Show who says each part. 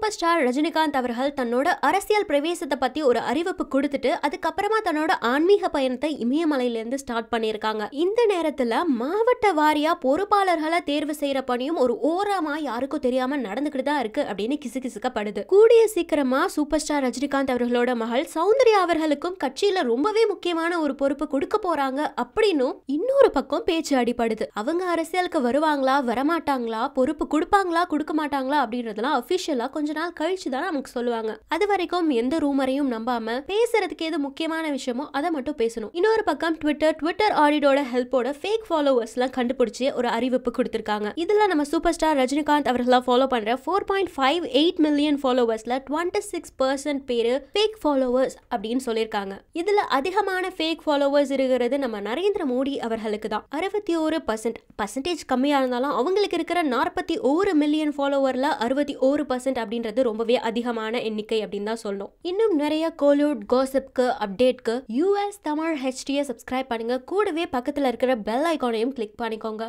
Speaker 1: super superstar Rajinikanth அவர்கள் தன்னோட அரசியல் பிரவேசத்தை பத்தி ஒரு அறிவிப்பு கொடுத்துட்டு அதுக்கப்புறமா தன்னோட ஆன்மீக பயணத்தை இமயமலையிலேருந்து ஸ்டார்ட் பண்ணியிருக்காங்க இந்த நேரத்துல மாவட்ட வாரியா பொறுப்பாளர்களை தேர்வு செய்யற பணியும் ஒரு ஓரமா யாருக்கும் தெரியாம நடந்துகிட்டு தான் இருக்கு அப்படின்னு கிசுகிசுக்கப்படுது கூடிய சீக்கிரமா சூப்பர் ஸ்டார் ரஜினிகாந்த் அவர்களோட மகள் சௌந்தர்யா அவர்களுக்கும் கட்சியில ரொம்பவே முக்கியமான ஒரு பொறுப்பு கொடுக்க போறாங்க அப்படின்னும் இன்னொரு பக்கம் பேச்சு அடிப்படுது அவங்க அரசியலுக்கு வருவாங்களா வரமாட்டாங்களா பொறுப்பு கொடுப்பாங்களா கொடுக்க மாட்டாங்களா அப்படின்றதெல்லாம் அபிஷியலா கொஞ்சம் கொஞ்ச நாள் கழிச்சு தான் நமக்கு சொல்லுவாங்க அது வரைக்கும் எந்த ரூமரையும் நம்பாம பேசுறதுக்கு எது முக்கியமான விஷயமோ அதை மட்டும் பேசணும் இன்னொரு பக்கம் ட்விட்டர் ட்விட்டர் ஆடிடோட ஹெல்ப்போட ஃபேக் ஃபாலோவர்ஸ் எல்லாம் கண்டுபிடிச்சு ஒரு அறிவிப்பு கொடுத்திருக்காங்க இதுல நம்ம சூப்பர் ஸ்டார் ரஜினிகாந்த் அவர்களா ஃபாலோ பண்ற four point five eight million ஃபாலோவர்ஸ்ல டுவெண்ட்டி சிக்ஸ் பர்சன்ட் பேரு ஃபேக் ஃபாலோவர்ஸ் அப்படின்னு சொல்லியிருக்காங்க இதுல அதிகமான ஃபேக் ஃபாலோவர்ஸ் இருக்கிறது நம்ம நரேந்திர மோடி அவர்களுக்கு தான் அறுபத்தி ஒரு பர்சன்ட் பர்சன்டேஜ் கம்மியா இருந்தாலும் அவங்களுக்கு இருக்கிற நாற்பத்தி ஒரு மில்லியன் ஃபாலோவர்ல அறுபத்தி ஒரு பர்சன்ட் அப்படின்னு அப்படின்றது ரொம்பவே அதிகமான எண்ணிக்கை அப்படின்னு தான் சொல்லணும் இன்னும் நிறைய கோலிவுட் கோசப்க்கு அப்டேட்க்கு யூஎஸ் தமிழ் ஹெச்டியை சப்ஸ்கிரைப் பண்ணுங்க கூடவே பக்கத்தில் இருக்கிற பெல் ஐக்கானையும் கிளிக் பண்ணிக்கோங்க